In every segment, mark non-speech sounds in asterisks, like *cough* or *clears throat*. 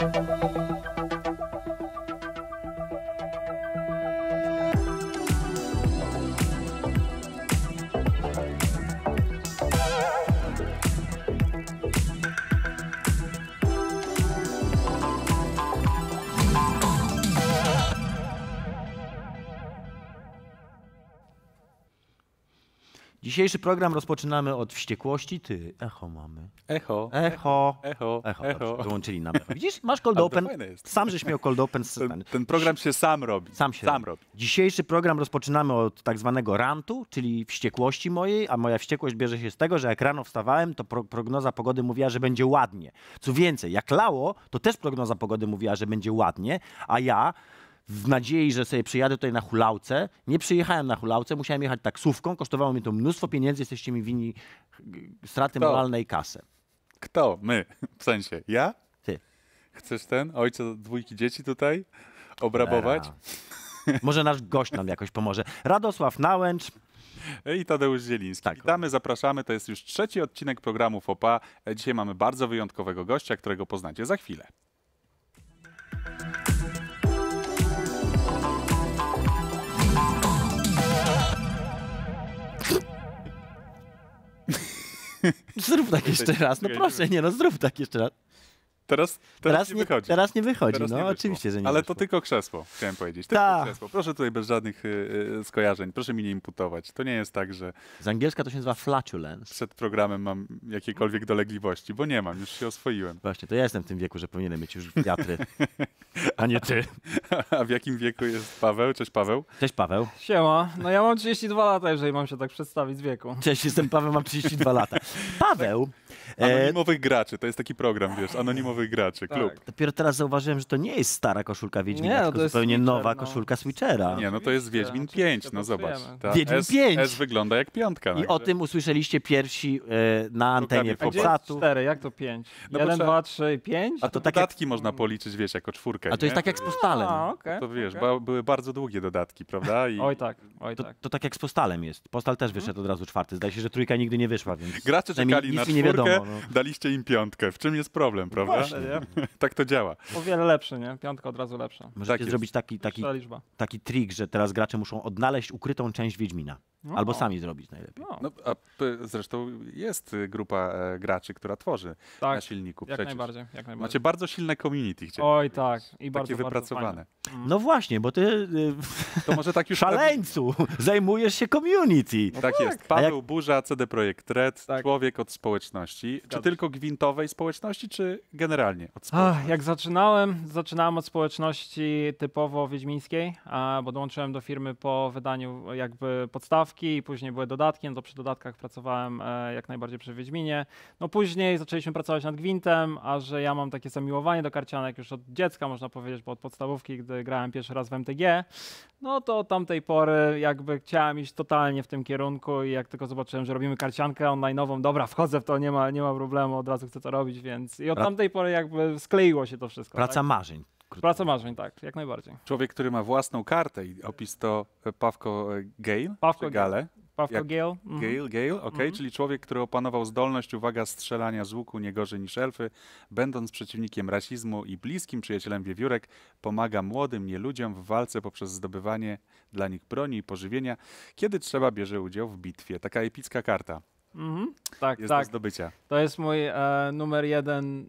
Thank you. Dzisiejszy program rozpoczynamy od wściekłości. Ty, echo mamy. Echo. Echo. Echo. Echo. echo. Wyłączyli nam echo. Widzisz, masz cold open. Sam żeś miał cold open. Z... Ten, ten, program się sam robi. Sam się sam robi. robi. Dzisiejszy program rozpoczynamy od tak zwanego rantu, czyli wściekłości mojej, a moja wściekłość bierze się z tego, że jak rano wstawałem, to pro prognoza pogody mówiła, że będzie ładnie. Co więcej, jak lało, to też prognoza pogody mówiła, że będzie ładnie, a ja w nadziei, że sobie przyjadę tutaj na hulałce. Nie przyjechałem na hulałce, musiałem jechać taksówką, kosztowało mi to mnóstwo pieniędzy, jesteście mi winni y, straty Kto? kasy. Kto? My. *laughs* W sensie, ja? Ty. Chcesz ten ojciec dwójki dzieci tutaj obrabować? Może nasz gość nam jakoś pomoże. Radosław Nałęcz, i Tadeusz Zieliński. Tak. Witamy, zapraszamy. To jest już trzeci odcinek programu FOPA. E, dzisiaj mamy bardzo wyjątkowego gościa, którego poznacie za chwilę. *laughs* Zrób tak jeszcze raz. No proszę, nie no, zrób tak jeszcze raz. Teraz, teraz, teraz nie, nie, wychodzi. Teraz nie wychodzi, teraz no nie oczywiście, że nie Ale wyszło. to tylko krzesło, chciałem powiedzieć. Tylko Ta. krzesło. Proszę tutaj bez żadnych y, y, skojarzeń, proszę mi nie imputować. To nie jest tak, że... Z angielska to się nazywa flatulence. Przed programem mam jakiekolwiek dolegliwości, bo nie mam, już się oswoiłem. Właśnie, to ja jestem w tym wieku, że powinienem mieć już wiatry, a nie ty. *laughs* a w jakim wieku jest Paweł? Cześć Paweł. Cześć Paweł. Siema, no ja mam 32 lata, jeżeli mam się tak przedstawić z wieku. Cześć, jestem Paweł, mam 32 lata. Paweł E, anonimowych graczy, to jest taki program, wiesz, anonimowych graczy, tak. klub. Dopiero teraz zauważyłem, że to nie jest stara koszulka Wiedźmina, nie, no tylko to zupełnie Switcher, nowa no. koszulka Switchera. Nie, no to jest Wiedźmin 5, no zobacz. Ta Wiedźmin 5! S wygląda jak piątka. I także. o tym usłyszeliście pierwsi e, na antenie Popsatu. 4, jak to 5? 1, 2, 3, 5? A to tak dodatki jak... można policzyć, wiesz, jako czwórkę. A to jest nie? tak jak z Postalem. A, okay, to wiesz, okay. ba, były bardzo długie dodatki, prawda? I... Oj tak, oj tak. To, to, tak jak z Postalem jest. Postal też wyszedł od razu czwarty. Zdaje się, że trójka nigdy nie wyszła, więc... Gracze czekali na czwórkę, wiadomo, no. daliście im piątkę. W czym jest problem, no prawda? Właśnie, *laughs* tak to działa. O wiele lepszy, nie? Piątka od razu lepsza. Możecie tak zrobić taki, taki, taki trik, że teraz gracze muszą odnaleźć ukrytą część Wiedźmina. No. Albo sami zrobić najlepiej. No. No, a zresztą jest grupa e, graczy, która tworzy tak, na silniku. Jak najbardziej, jak najbardziej. Macie bardzo silne community. Gdzie Oj tak. I bardzo, takie bardzo wypracowane. Fajne. Mhm. No właśnie, bo ty y, *laughs* to może tak już szaleńcu *laughs* zajmujesz się community. No tak, tak jest. Paweł jak... Burza, CD Projekt Red, tak. człowiek od społeczności. Zgadza. Czy tylko gwintowej społeczności, czy generalnie od społeczności? Ach, jak zaczynałem, zaczynałem od społeczności typowo wiedźmińskiej, a, bo dołączyłem do firmy po wydaniu jakby podstaw i później były dodatki, no to przy dodatkach pracowałem e, jak najbardziej przy Wiedźminie. No później zaczęliśmy pracować nad Gwintem, a że ja mam takie zamiłowanie do karcianek już od dziecka, można powiedzieć, bo od podstawówki, gdy grałem pierwszy raz w MTG, no to od tamtej pory jakby chciałem iść totalnie w tym kierunku i jak tylko zobaczyłem, że robimy karciankę online'ową, dobra, wchodzę w to, nie ma, nie ma problemu, od razu chcę to robić, więc i od tamtej pory jakby skleiło się to wszystko. Praca tak? marzeń. Krótko. Praca marzeń, tak, jak najbardziej. Człowiek, który ma własną kartę i opis to e, Pawko e, Gale, Pawko Gale. Pawko jak... Gale. Mm. Gale, Gale, ok, mhm. czyli człowiek, który opanował zdolność, uwaga, strzelania z łuku nie gorzej niż elfy, będąc przeciwnikiem rasizmu i bliskim przyjacielem wiewiórek, pomaga młodym nieludziom w walce poprzez zdobywanie dla nich broni i pożywienia, kiedy trzeba bierze udział w bitwie. Taka epicka karta. Mhm. Tak, jest tak. do zdobycia. To jest mój e, numer jeden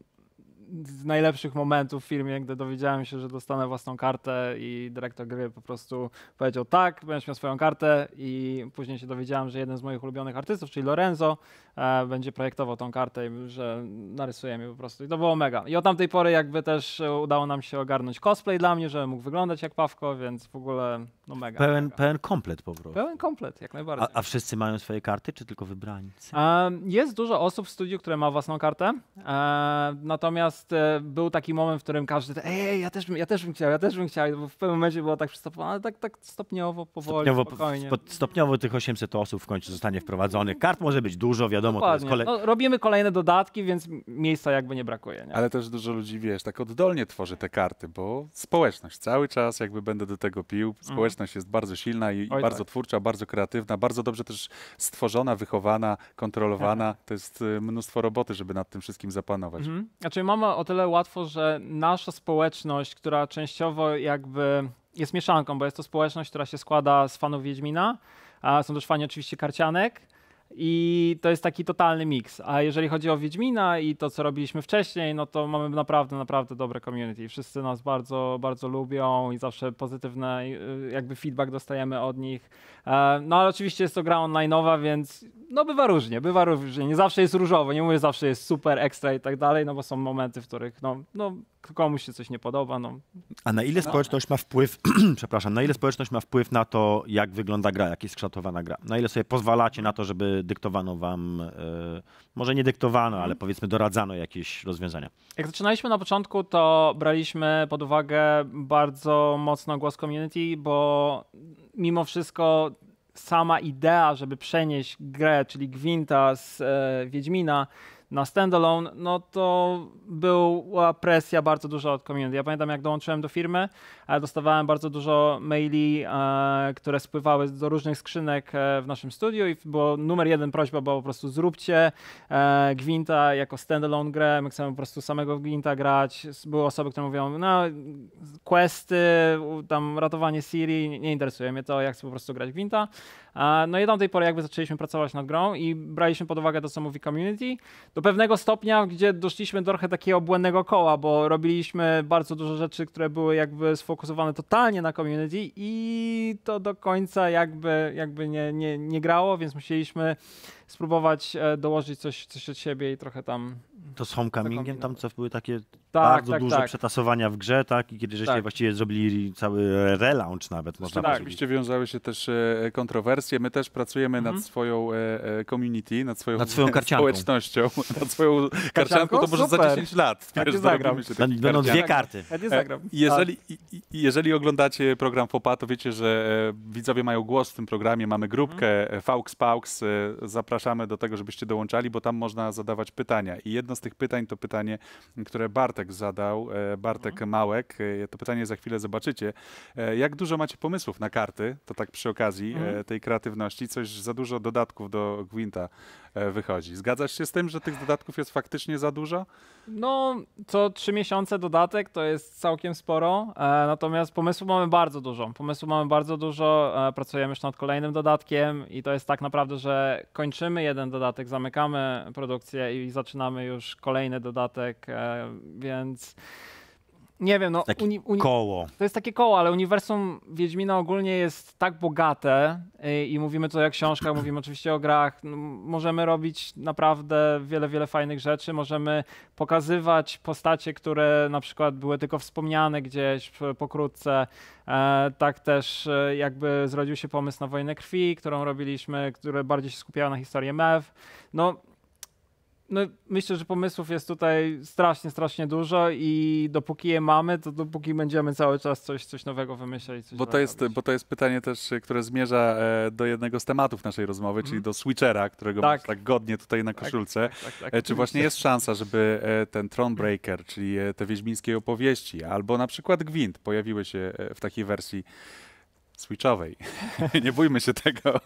z najlepszych momentów w filmie, gdy dowiedziałem się, że dostanę własną kartę i dyrektor gry po prostu powiedział tak, będziesz miał swoją kartę i później się dowiedziałem, że jeden z moich ulubionych artystów, czyli Lorenzo, e, będzie projektował tą kartę i że narysuje mi po prostu. I to było mega. I od tamtej pory jakby też udało nam się ogarnąć cosplay dla mnie, żebym mógł wyglądać jak Pawko, więc w ogóle no mega. Pełen, mega. pełen komplet po prostu. Pełen komplet, jak najbardziej. A, a wszyscy mają swoje karty, czy tylko wybrańcy? E, jest dużo osób w studiu, które ma własną kartę, e, natomiast Natomiast e, był taki moment, w którym każdy, ej, ja też, ja też bym chciał, ja też bym chciał, bo w pewnym momencie było tak przystopowane, ale tak, tak stopniowo, powoli, stopniowo, stopniowo tych 800 osób w końcu zostanie wprowadzonych. Kart może być dużo, wiadomo. To jest kole... no, robimy kolejne dodatki, więc miejsca jakby nie brakuje. Nie? Ale też dużo ludzi, wiesz, tak oddolnie tworzy te karty, bo społeczność cały czas jakby będę do tego pił. Mhm. Społeczność jest bardzo silna i, Oj, bardzo tak. twórcza, bardzo kreatywna, bardzo dobrze też stworzona, wychowana, kontrolowana. Tak. To jest y, mnóstwo roboty, żeby nad tym wszystkim zapanować. Mhm. Znaczy mama o tyle łatwo, że nasza społeczność, która częściowo jakby jest mieszanką, bo jest to społeczność, która się składa z fanów Wiedźmina, a są też fani oczywiście karcianek, i to jest taki totalny miks. A jeżeli chodzi o Wiedźmina i to, co robiliśmy wcześniej, no to mamy naprawdę, naprawdę dobre community. Wszyscy nas bardzo, bardzo lubią i zawsze pozytywny jakby feedback dostajemy od nich. E, no ale oczywiście jest to gra online'owa, więc no bywa różnie, bywa różnie. Nie zawsze jest różowo, nie mówię zawsze jest super, ekstra i tak dalej, no bo są momenty, w których no, no komuś się coś nie podoba. No. A na ile no. społeczność ma wpływ, *clears throat* przepraszam, na ile społeczność ma wpływ na to, jak wygląda gra, jak jest kształtowana gra? Na ile sobie pozwalacie na to, żeby dyktowano wam, y, może nie dyktowano, ale mhm. powiedzmy doradzano jakieś rozwiązania? Jak zaczynaliśmy na początku, to braliśmy pod uwagę bardzo mocno głos community, bo mimo wszystko sama idea, żeby przenieść grę, czyli Gwinta z e, Wiedźmina, na standalone, no to była presja bardzo duża od community. Ja pamiętam, jak dołączyłem do firmy, dostawałem bardzo dużo maili, e, które spływały do różnych skrzynek e, w naszym studiu i było numer jeden prośba była po prostu zróbcie e, Gwinta jako standalone grę, my chcemy po prostu samego Gwinta grać. Były osoby, które mówią, no questy, tam ratowanie Siri, nie interesuje mnie to, ja chcę po prostu grać Gwinta. No i do tej pory jakby zaczęliśmy pracować nad grą i braliśmy pod uwagę to, co mówi community, do pewnego stopnia, gdzie doszliśmy do trochę takiego błędnego koła, bo robiliśmy bardzo dużo rzeczy, które były jakby sfokusowane totalnie na community i to do końca jakby, jakby nie, nie, nie grało, więc musieliśmy spróbować e, dołożyć coś, coś od siebie i trochę tam. To z homecomingiem tam co były takie tak, bardzo tak, duże tak. przetasowania w grze, tak? I kiedy żeście tak. właściwie zrobili cały relaunch nawet można tak. Oczywiście wiązały się też e, e, kontrowersje. My też pracujemy mhm. nad swoją community, nad swoją, nad swoją *laughs* karcianką. społecznością, *laughs* nad swoją karcianką, to może Super. za 10 lat. Ja nie zagram. Się Będą dwie karty. Ja nie zagram. Jeżeli, jeżeli oglądacie program FOPA, to wiecie, że widzowie mają głos w tym programie. Mamy grupkę mhm. Faux Paux, zapraszam zapraszamy do tego, żebyście dołączali, bo tam można zadawać pytania. I jedno z tych pytań to pytanie, które Bartek zadał, e, Bartek mhm. Małek. E, to pytanie za chwilę zobaczycie. E, jak dużo macie pomysłów na karty? To tak przy okazji mhm. tej kreatywności. Coś za dużo dodatków do Gwinta wychodzi. Zgadzasz się z tym, że tych dodatków jest faktycznie za dużo? No, co trzy miesiące dodatek to jest całkiem sporo, natomiast pomysłów mamy bardzo dużo. Pomysłów mamy bardzo dużo, pracujemy już nad kolejnym dodatkiem i to jest tak naprawdę, że kończymy kończymy jeden dodatek, zamykamy produkcję i zaczynamy już kolejny dodatek, e, więc nie wiem, no. uni, uni, koło. To jest takie koło, ale uniwersum Wiedźmina ogólnie jest tak bogate i, y, i mówimy tutaj o książkach, mówimy oczywiście o grach. No, możemy robić naprawdę wiele, wiele fajnych rzeczy. Możemy pokazywać postacie, które na przykład były tylko wspomniane gdzieś pokrótce. E, tak też e, jakby zrodził się pomysł na Wojnę Krwi, którą robiliśmy, które bardziej się skupiało na historii MEW. No, no, myślę, że pomysłów jest tutaj strasznie, strasznie dużo i dopóki je mamy, to dopóki będziemy cały czas coś, coś nowego wymyślać. Coś bo, to jest, bo to jest pytanie też, które zmierza e, do jednego z tematów naszej rozmowy, mm. czyli mhm. do switchera, którego tak. masz tak godnie tutaj na tak, koszulce. Tak, tak, tak. E, Czy właśnie jest szansa, żeby e, ten Thronebreaker, czyli te wiedźmińskie opowieści, albo na przykład Gwint pojawiły się w takiej wersji Switchowej. *laughs* nie bójmy się tego. *laughs*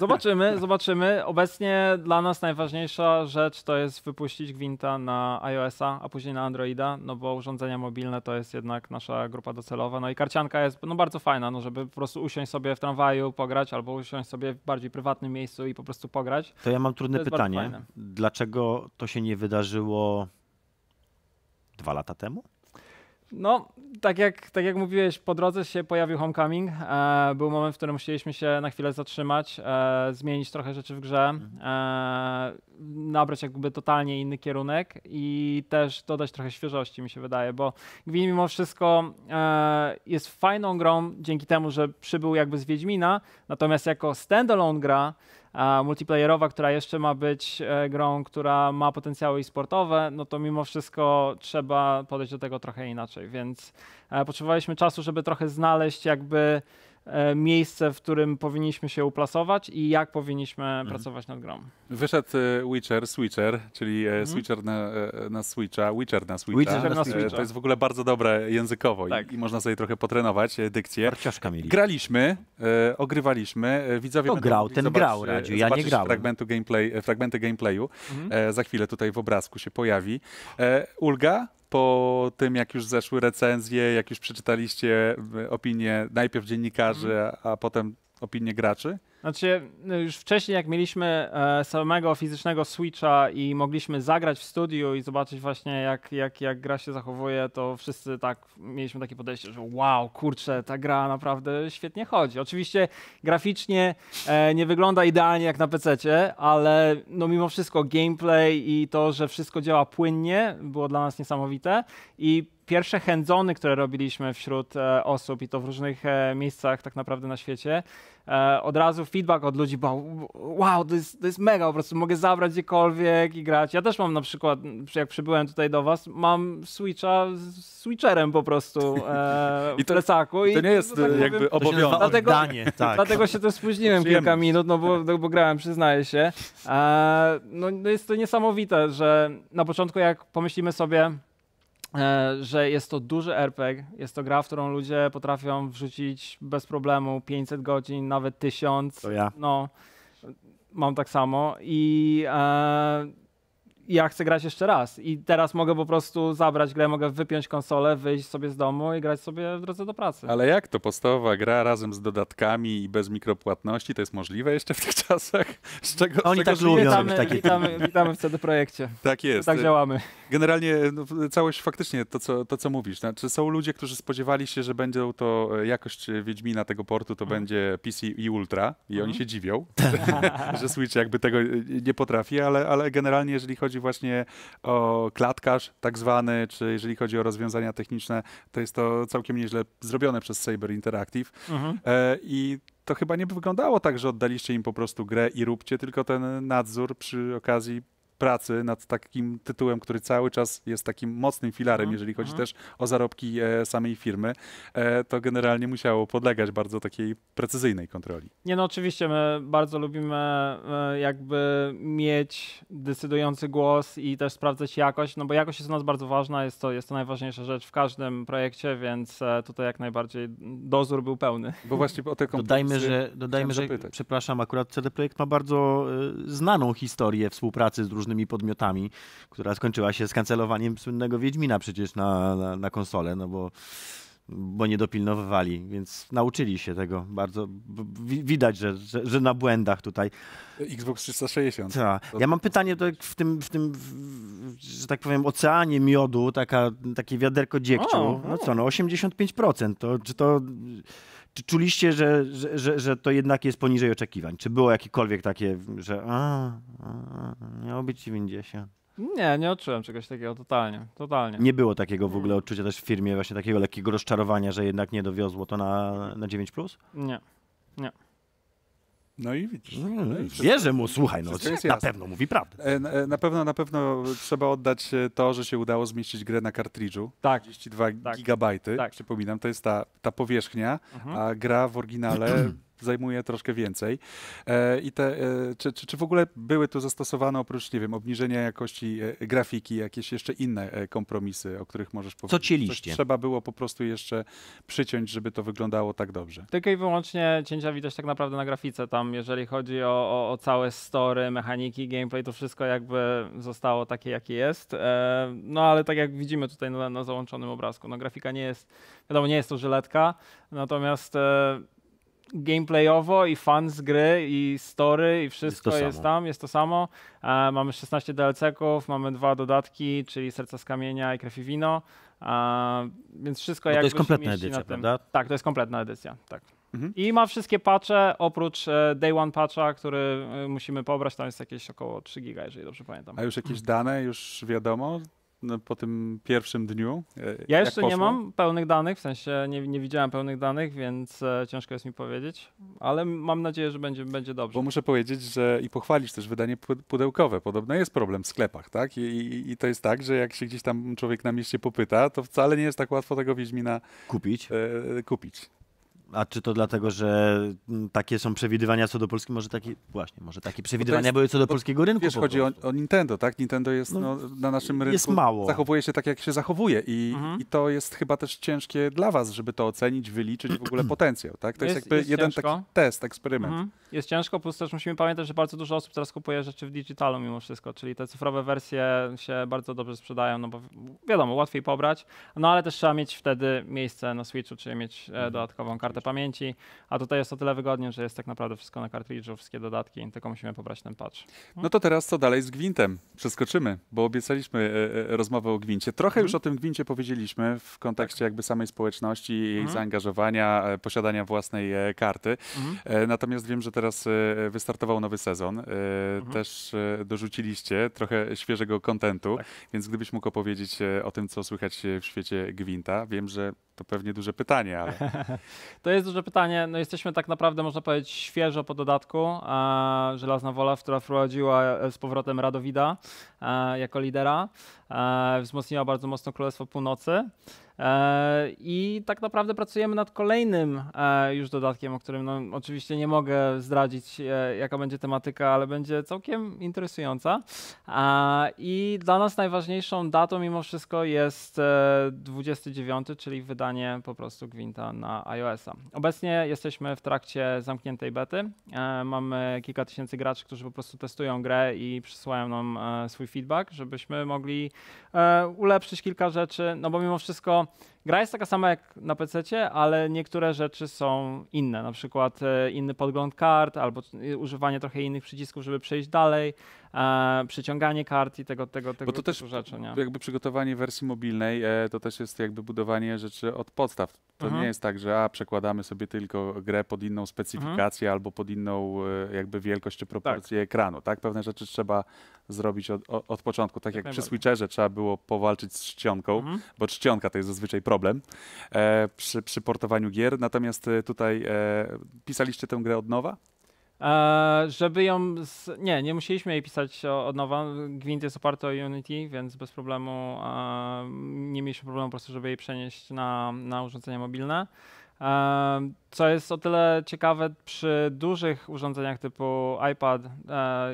zobaczymy, zobaczymy. Obecnie dla nas najważniejsza rzecz to jest wypuścić Gwinta na iOS-a, a później na Androida, no bo urządzenia mobilne to jest jednak nasza grupa docelowa. No i karcianka jest no, bardzo fajna, no żeby po prostu usiąść sobie w tramwaju, pograć, albo usiąść sobie w bardziej prywatnym miejscu i po prostu pograć. To ja mam trudne pytanie. Dlaczego to się nie wydarzyło dwa lata temu? No, tak jak, tak jak mówiłeś, po drodze się pojawił Homecoming. E, był moment, w którym musieliśmy się na chwilę zatrzymać, e, zmienić trochę rzeczy w grze, mhm. e, nabrać jakby totalnie inny kierunek i też dodać trochę świeżości, mi się wydaje, bo Gwin mimo wszystko e, jest fajną grą dzięki temu, że przybył jakby z Wiedźmina, natomiast jako standalone gra multiplayerowa, która jeszcze ma być e, grą, która ma potencjały i sportowe, no to mimo wszystko trzeba podejść do tego trochę inaczej, więc e, potrzebowaliśmy czasu, żeby trochę znaleźć jakby E, miejsce, w którym powinniśmy się uplasować i jak powinniśmy mhm. pracować nad grą. Wyszedł e, Witcher, Switcher, czyli e, mhm. Switcher na, na Switcha, Witcher na Switcha. Witcher na Switcha. To jest w ogóle bardzo dobre językowo tak. i, i, można sobie trochę potrenować dykcję. mieli. Graliśmy, e, ogrywaliśmy, widzowie To grał, ten zobaczyć, grał, Radziu, ja nie grałem. Fragmentu gameplay, fragmenty gameplayu. Mhm. E, za chwilę tutaj w obrazku się pojawi. E, Ulga, po tym, jak już zeszły recenzje, jak już przeczytaliście e, opinie najpierw dziennikarzy, mhm. a potem opinie graczy? Znaczy, no już wcześniej, jak mieliśmy e, samego fizycznego Switcha i mogliśmy zagrać w studiu i zobaczyć właśnie, jak, jak, jak gra się zachowuje, to wszyscy tak mieliśmy takie podejście, że wow, kurczę, ta gra naprawdę świetnie chodzi. Oczywiście graficznie e, nie wygląda idealnie jak na PC, ale no mimo wszystko gameplay i to, że wszystko działa płynnie, było dla nas niesamowite. I pierwsze handzony, które robiliśmy wśród e, osób i to w różnych e, miejscach tak naprawdę na świecie, e, od razu feedback od ludzi, bo wow, to jest, to jest mega, po prostu mogę zabrać gdziekolwiek i grać. Ja też mam na przykład, jak przybyłem tutaj do was, mam Switcha z Switcherem po prostu *laughs* e, I to, w plecaku. I to nie jest tak jakby obowiązek. Dlatego, tak. dlatego się to spóźniłem kilka minut, no bo, no bo grałem, przyznaję się. E, no, no jest to niesamowite, że na początku jak pomyślimy sobie, E, że jest to duży RPG, jest to gra, w którą ludzie potrafią wrzucić bez problemu 500 godzin, nawet 1000. To ja. No, mam tak samo i e, ja chcę grać jeszcze raz. I teraz mogę po prostu zabrać grę, mogę wypiąć konsolę, wyjść sobie z domu i grać sobie w drodze do pracy. Ale jak to? Podstawowa gra razem z dodatkami i bez mikropłatności, to jest możliwe jeszcze w tych czasach? Z czego, Oni z tak lubią. Witamy, taki... witamy, witamy w CD Projekcie. Tak jest. Tak działamy. Generalnie no, całość faktycznie to co, to, co mówisz. Znaczy, są ludzie, którzy spodziewali się, że będą to e, jakość e, Wiedźmina tego portu, to mhm. będzie PC i Ultra i oni mhm. się dziwią, że, *laughs* że Switch jakby tego e, nie potrafi, ale, ale generalnie jeżeli chodzi chodzi właśnie o klatkarz tak zwany, czy jeżeli chodzi o rozwiązania techniczne, to jest to całkiem nieźle zrobione przez Cyber Interactive. Mhm. E, I to chyba nie wyglądało tak, że oddaliście im po prostu grę i róbcie, tylko ten nadzór przy okazji pracy nad takim tytułem, który cały czas jest takim mocnym filarem, mhm, jeżeli chodzi mhm. też o zarobki e, samej firmy, e, to generalnie musiało podlegać bardzo takiej precyzyjnej kontroli. Nie no, oczywiście my bardzo lubimy e, jakby mieć decydujący głos i też sprawdzać jakość, no bo jakość jest dla nas bardzo ważna, jest to, jest to najważniejsza rzecz w każdym projekcie, więc tutaj jak najbardziej dozór był pełny. Bo właśnie o te Dodajmy, że, dodajmy, że przepraszam, akurat CD Projekt ma bardzo znaną historię współpracy z różnymi różnymi podmiotami, która skończyła się skancelowaniem słynnego Wiedźmina przecież na, na, na konsolę, no bo bo nie dopilnowywali, więc nauczyli się tego bardzo. Widać, że, że, że na błędach tutaj. Xbox 360. Ta. Ja mam pytanie to w tym, w tym w, że tak powiem, oceanie miodu, taka, takie wiaderko dziegciu. O, no o. No co, no 85%. To, czy to czy czuliście, że, że, że, że, to jednak jest poniżej oczekiwań? Czy było jakiekolwiek takie, że a, a, miało być 90? Nie, nie odczułem czegoś takiego totalnie, totalnie. Nie było takiego w ogóle odczucia też w firmie, właśnie takiego lekkiego rozczarowania, że jednak nie dowiozło to na, na 9+. Plus? Nie, nie. No i widzisz. no, no i no, wierzę mu, słuchaj, no, na jasne. pewno mówi prawdę. E, na, e, na pewno, na pewno trzeba oddać e, to, że się udało zmieścić grę na kartridżu. Tak. 32 tak. gigabajty, tak. przypominam, to jest ta, ta powierzchnia, mhm. a gra w oryginale *clears throat* zajmuje troszkę więcej. E, I te, e, czy, czy, czy w ogóle były tu zastosowane oprócz, nie wiem, obniżenia jakości e, grafiki, jakieś jeszcze inne kompromisy, o których możesz powiedzieć? Co cieliście? Coś trzeba było po prostu jeszcze przyciąć, żeby to wyglądało tak dobrze. Tylko i wyłącznie cięcia widać tak naprawdę na grafice tam, jeżeli chodzi o, o, o całe story, mechaniki, gameplay, to wszystko jakby zostało takie, jakie jest. No ale tak jak widzimy tutaj na, na załączonym obrazku, no grafika nie jest, wiadomo, nie jest to żyletka, natomiast gameplayowo i fan z gry i story i wszystko jest, jest tam, jest to samo. E, mamy 16 DLC-ków, mamy dwa dodatki, czyli Serca z Kamienia i Krew i Wino, e, więc wszystko jak no To jest kompletna edycja, prawda? Tak, to jest kompletna edycja, tak. Mhm. I ma wszystkie patche, oprócz e, Day One patcha, który e, musimy pobrać, tam jest jakieś około 3 giga, jeżeli dobrze pamiętam. A już jakieś dane, już wiadomo? po tym pierwszym dniu? E, ja jeszcze nie mam pełnych danych, w sensie nie, nie widziałem pełnych danych, więc e, ciężko jest mi powiedzieć, ale mam nadzieję, że będzie, będzie dobrze. Bo muszę powiedzieć, że i pochwalić też wydanie pudełkowe. Podobno jest problem w sklepach, tak? I, i, i to jest tak, że jak się gdzieś tam człowiek na mieście popyta, to wcale nie jest tak łatwo tego Wiedźmina kupić. E, kupić. A czy to dlatego, że mm, takie są przewidywania co do Polski? Może takie, właśnie, może takie no przewidywania jest, były co do polskiego rynku? Wiesz, chodzi o, o, Nintendo, tak? Nintendo jest no, no, na naszym rynku. Jest mało. Zachowuje się tak, jak się zachowuje i, mhm. i to jest chyba też ciężkie dla was, żeby to ocenić, wyliczyć w ogóle *clears throat* potencjał, tak? To jest, jest jakby jest jeden taki test, eksperyment. Mhm. Jest ciężko, plus też musimy pamiętać, że bardzo dużo osób teraz kupuje rzeczy w digitalu mimo wszystko, czyli te cyfrowe wersje się bardzo dobrze sprzedają, no bo wiadomo, łatwiej pobrać, no ale też trzeba mieć wtedy miejsce na Switchu, czyli mieć e, mhm. dodatkową kartę pamięci, a tutaj jest o tyle wygodnie, że jest tak naprawdę wszystko na kartridżu, wszystkie dodatki, tylko musimy pobrać ten patch. No, no to teraz co dalej z gwintem? Przeskoczymy, bo obiecaliśmy e, e rozmowę o gwincie. Trochę mhm. już o tym gwincie powiedzieliśmy w kontekście tak. jakby samej społeczności, jej mhm. zaangażowania, e, posiadania własnej e, karty. Mhm. E, natomiast wiem, że teraz e, wystartował nowy sezon. Też dorzuciliście trochę świeżego kontentu, tak. więc gdybyś mógł opowiedzieć o tym, co słychać w świecie gwinta. Wiem, że to pewnie duże pytanie, ale. *laughs* To jest duże pytanie. No jesteśmy tak naprawdę, można powiedzieć, świeżo po dodatku. E, Żelazna Wola, która wprowadziła e, z powrotem Radowida e, jako lidera. E, wzmocniła bardzo mocno Królestwo Północy. E, I tak naprawdę pracujemy nad kolejnym e, już dodatkiem, o którym no, oczywiście nie mogę zdradzić, jaka będzie tematyka, ale będzie całkiem interesująca. I dla nas najważniejszą datą mimo wszystko jest 29, czyli wydanie po prostu Gwinta na iOS-a. Obecnie jesteśmy w trakcie zamkniętej bety. Mamy kilka tysięcy graczy, którzy po prostu testują grę i przysyłają nam swój feedback, żebyśmy mogli E, ulepszyć kilka rzeczy, no bo mimo wszystko Gra jest taka sama jak na PC, ale niektóre rzeczy są inne, na przykład e, inny podgląd kart, albo e, używanie trochę innych przycisków, żeby przejść dalej, e, przyciąganie kart i tego, tego, tego Bo to też rzeczy. Nie? Jakby przygotowanie wersji mobilnej e, to też jest jakby budowanie rzeczy od podstaw. To mhm. nie jest tak, że a przekładamy sobie tylko grę pod inną specyfikację mhm. albo pod inną e, jakby wielkość czy proporcję tak. ekranu. Tak? Pewne rzeczy trzeba zrobić od, od początku. Tak, jak przy switcherze trzeba było powalczyć z czcionką, mhm. bo czcionka to jest zazwyczaj problem problem e, przy, przy portowaniu gier. Natomiast e, tutaj e, pisaliście tę grę od nowa? E, żeby ją. Z... Nie, nie musieliśmy jej pisać od nowa. Gwint jest oparty o Unity, więc bez problemu e, nie mieliśmy problemu po prostu, żeby jej przenieść na, na urządzenia mobilne. E, co jest o tyle ciekawe, przy dużych urządzeniach typu iPad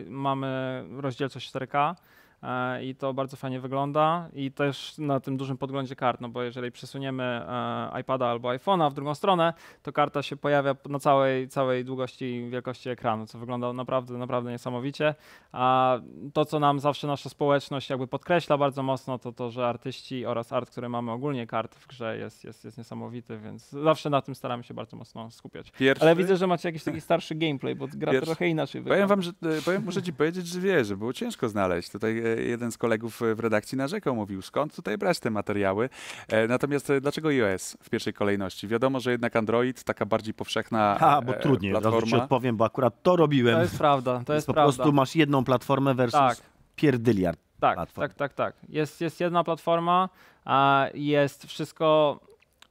mamy rozdzielczość 4K. E, i to bardzo fajnie wygląda i też na tym dużym podglądzie kart, no bo jeżeli przesuniemy e, iPada albo iPhone'a w drugą stronę, to karta się pojawia na całej, całej długości i wielkości ekranu, co wygląda naprawdę, naprawdę niesamowicie. A to, co nam zawsze nasza społeczność jakby podkreśla bardzo mocno, to to, że artyści oraz art, który mamy ogólnie kart w grze jest, jest, jest niesamowity, więc zawsze na tym staramy się bardzo mocno skupiać. Pierwszy? Ale widzę, że macie jakiś taki starszy gameplay, bo gra Pierwszy? trochę inaczej wygląda. Powiem wam, że e, powiem, muszę ci powiedzieć, że wie, że było ciężko znaleźć. Tutaj jeden z kolegów w redakcji narzekał, mówił, skąd tutaj brać te materiały. E, natomiast e, dlaczego iOS w pierwszej kolejności? Wiadomo, że jednak Android, taka bardziej powszechna Ha, bo e, trudniej, platforma. ci odpowiem, bo akurat to robiłem. To jest prawda, to jest, jest po prawda. Po prostu masz jedną platformę versus tak. pierdyliard tak, platform. Tak, tak, tak. Jest, jest jedna platforma, a jest wszystko,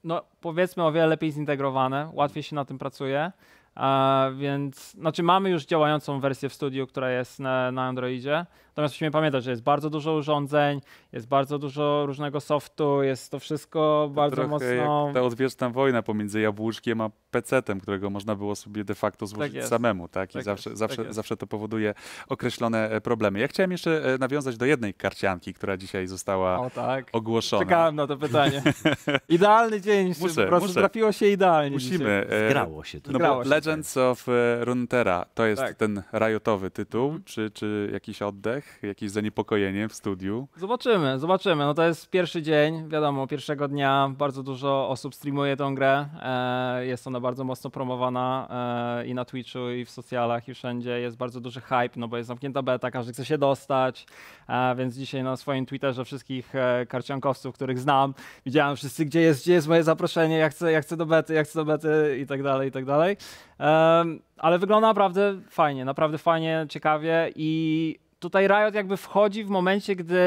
no powiedzmy, o wiele lepiej zintegrowane, łatwiej się na tym pracuje. A więc, znaczy mamy już działającą wersję w studiu, która jest na, na Androidzie. Natomiast musimy pamiętać, że jest bardzo dużo urządzeń, jest bardzo dużo różnego softu, jest to wszystko to bardzo mocno. Jak ta odwieczna wojna pomiędzy jabłuszkiem a PC-tem, którego można było sobie de facto tak złożyć tak samemu, tak? I tak zawsze, jest, zawsze, tak zawsze to powoduje określone e, problemy. Ja chciałem jeszcze e, nawiązać do jednej karcianki, która dzisiaj została o, tak. ogłoszona. Czekałem na to pytanie. *laughs* Idealny dzień, muszę, po prostu muszę. trafiło się idealnie. Musimy. Dzisiaj. E, Zgrało się to. No Zgrało się Legends of Runeterra to jest tak. ten rajotowy tytuł, mhm. czy, czy jakiś oddech jakieś zaniepokojenie w studiu? Zobaczymy, zobaczymy. No to jest pierwszy dzień, wiadomo, pierwszego dnia bardzo dużo osób streamuje tę grę. E, jest ona bardzo mocno promowana e, i na Twitchu, i w socjalach, i wszędzie. Jest bardzo duży hype, no bo jest zamknięta beta, każdy chce się dostać, e, więc dzisiaj na swoim Twitterze wszystkich karciankowców, których znam, widziałem wszyscy, gdzie jest, gdzie jest moje zaproszenie, jak chcę, chcę do bety, jak chcę do bety i tak dalej, i tak dalej. Um, ale wygląda naprawdę fajnie, naprawdę fajnie, ciekawie i tutaj Riot jakby wchodzi w momencie, gdy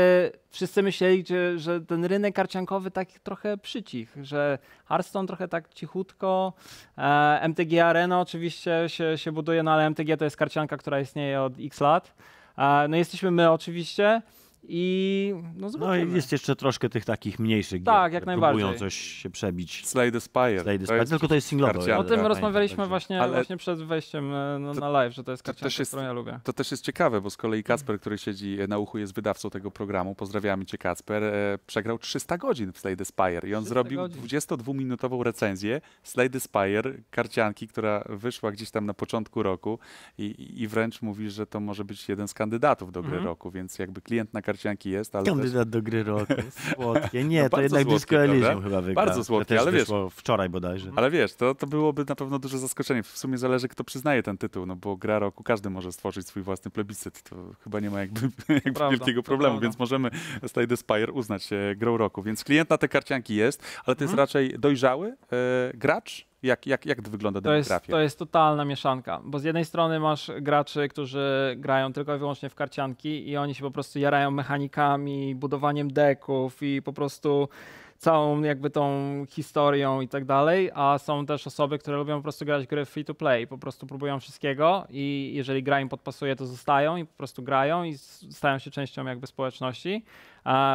wszyscy myśleli, że, że ten rynek karciankowy tak trochę przycich, że Hearthstone trochę tak cichutko, e, MTG Arena oczywiście się, się buduje, no ale MTG to jest karcianka, która istnieje od x lat. E, no jesteśmy my oczywiście. I no, no zobaczymy. no jest jeszcze troszkę tych takich mniejszych tak, gier, jak najbardziej. próbują coś się przebić. Slay the Spire. Spire, to tylko to jest singlowe. Karciane. O tym rozmawialiśmy tak, właśnie, ale... właśnie przed wejściem e, no, to, na live, że to jest karcianka, to jest, którą ja lubię. To też jest ciekawe, bo z kolei Kacper, który siedzi na uchu, jest wydawcą tego programu, pozdrawiamy cię Kacper, e, przegrał 300 godzin w Slay the Spire i on zrobił 22-minutową recenzję Slay the Spire, karcianki, która wyszła gdzieś tam na początku roku i, i wręcz mówi, że to może być jeden z kandydatów do gry mhm. roku, więc jakby klient na karcianki karcianki jest, ale Kandydat też... do gry roku, *laughs* słodkie. No nie, no to jednak słodkie, Disco Elysium chyba wygra. Bardzo słodkie, ale wiesz... wczoraj bodajże. Ale wiesz, to, to byłoby na pewno duże zaskoczenie. W sumie zależy, kto przyznaje ten tytuł, no bo gra roku, każdy może stworzyć swój własny plebiscyt. To chyba nie ma jakby, *laughs* jakby prawda, wielkiego problemu, więc możemy tej Spire uznać e, grą roku. Więc klient na te karcianki jest, ale to jest mhm. raczej dojrzały e, gracz, jak, jak, jak wygląda to demografia? Jest, to jest totalna mieszanka, bo z jednej strony masz graczy, którzy grają tylko i wyłącznie w karcianki i oni się po prostu jarają mechanikami, budowaniem deków i po prostu całą jakby tą historią i tak dalej, a są też osoby, które lubią po prostu grać gry free to play, po prostu próbują wszystkiego i jeżeli gra im podpasuje, to zostają i po prostu grają i stają się częścią jakby społeczności.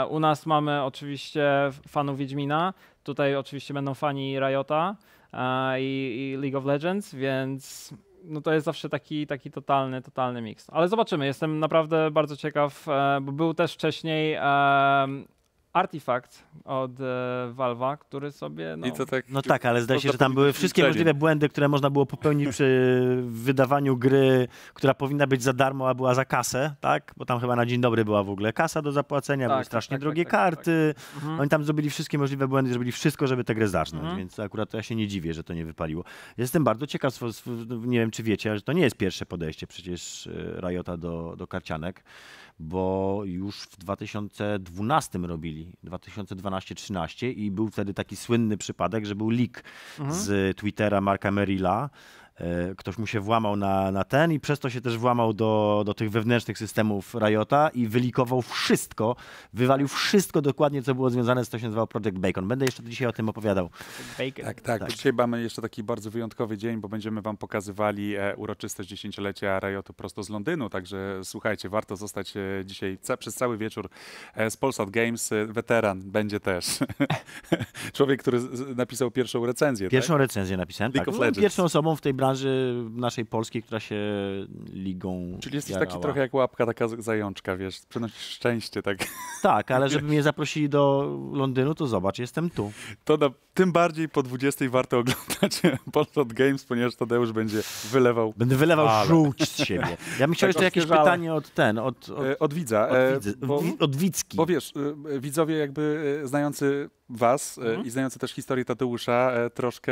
U nas mamy oczywiście fanów Wiedźmina, tutaj oczywiście będą fani Riota, i, i League of Legends, więc no to jest zawsze taki, taki totalny, totalny miks. Ale zobaczymy, jestem naprawdę bardzo ciekaw, e, bo był też wcześniej Artifact od e, Valve'a, który sobie... No, I to tak, no tak, ale zdaje się, że tam były wszystkie możliwe błędy, które można było popełnić przy wydawaniu gry, która powinna być za darmo, a była za kasę, tak? Bo tam chyba na dzień dobry była w ogóle kasa do zapłacenia, tak, były tak, strasznie tak, drogie tak, tak, tak. karty. Mhm. Oni tam zrobili wszystkie możliwe błędy, zrobili wszystko, żeby tę grę zacząć, mhm. więc akurat to ja się nie dziwię, że to nie wypaliło. Jestem bardzo ciekaw, nie wiem czy wiecie, że to nie jest pierwsze podejście przecież e, Riota do, do karcianek bo już w 2012 robili, 2012-13 i był wtedy taki słynny przypadek, że był leak mhm. z Twittera Marka Merilla, E, ktoś mu się włamał na, na ten i przez to się też włamał do, do tych wewnętrznych systemów Riota i wylikował wszystko, wywalił wszystko dokładnie, co było związane z to, co się nazywało Project Bacon. Będę jeszcze dzisiaj o tym opowiadał. Bacon. Tak, tak, tak. Dzisiaj mamy jeszcze taki bardzo wyjątkowy dzień, bo będziemy wam pokazywali e, uroczystość dziesięciolecia Riotu prosto z Londynu, także słuchajcie, warto zostać e, dzisiaj ca przez cały wieczór z Polsat Games. Weteran będzie też. *laughs* Człowiek, który napisał pierwszą recenzję. Pierwszą tak? recenzję napisałem, tak. No pierwszą osobą w tej branży branży naszej polskiej, która się ligą. Czyli jesteś jarała. taki trochę jak łapka, taka zajączka, wiesz, przynosisz szczęście, tak. *laughs* Tak, ale żeby mnie zaprosili do Londynu, to zobacz, jestem tu. To na, tym bardziej po 20 warto oglądać *laughs* Polsat Games, ponieważ Tadeusz będzie wylewał. Będę wylewał ale. żółć z siebie. Ja bym chciał tak jeszcze jakieś pytanie od ten, od, od, e, od widza. Od, e, widzy, bo, od Widzki. Bo wiesz, y, y, widzowie jakby y, znający was mhm. i znający też historię Tadeusza, e, troszkę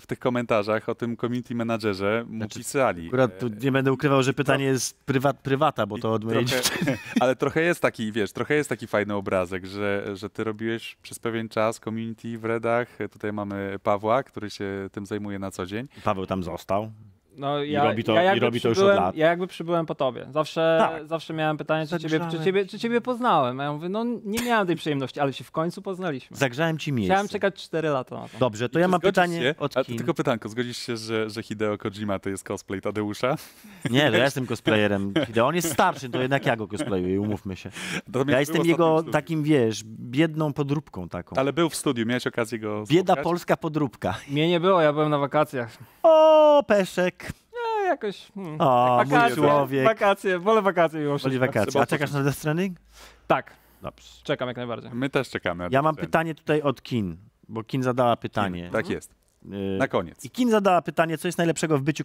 w tych komentarzach o tym community managementie menadżerze mu znaczy, pisali. Akurat tu nie będę ukrywał, że e, pytanie to... jest prywat, prywata, bo to odmówić. *laughs* Ale trochę jest taki, wiesz, trochę jest taki fajny obrazek, że, że ty robiłeś przez pewien czas community w Redach. Tutaj mamy Pawła, który się tym zajmuje na co dzień. Paweł tam został. No, ja, I robi to, ja i robi to już od lat. Ja jakby przybyłem po tobie. Zawsze, tak. zawsze miałem pytanie, czy ciebie, czy, ciebie, czy ciebie poznałem. A ja mówię, no nie miałem tej przyjemności, ale się w końcu poznaliśmy. Zagrzałem ci miejsce. Chciałem czekać 4 lata na to. Dobrze, to I ja mam pytanie się? od kim? A, tylko pytanko, zgodzisz się, że, że Hideo Kojima to jest cosplay Tadeusza? Nie, to ja jestem *laughs* cosplayerem Hideo. On jest starszy, to jednak ja go cosplayuję, umówmy się. Natomiast ja jestem jego takim, wiesz, biedną podróbką taką. Ale był w studiu, miałeś okazję go Bieda polska podróbka. Mnie nie było, ja byłem na wakacjach. O, Peszek jakoś... Hmm, o, wakacje, mój człowiek. Wakacje, wolę wakacje mimo wszystko. Woli wakacje. A czekasz na Death Stranding? Tak. Dobrze. Czekam jak najbardziej. My też czekamy. Ja mam pytanie tutaj od Kin, bo Kin zadała pytanie. Kin, tak mhm. jest. Na koniec. I kin zadała pytanie, co jest najlepszego w byciu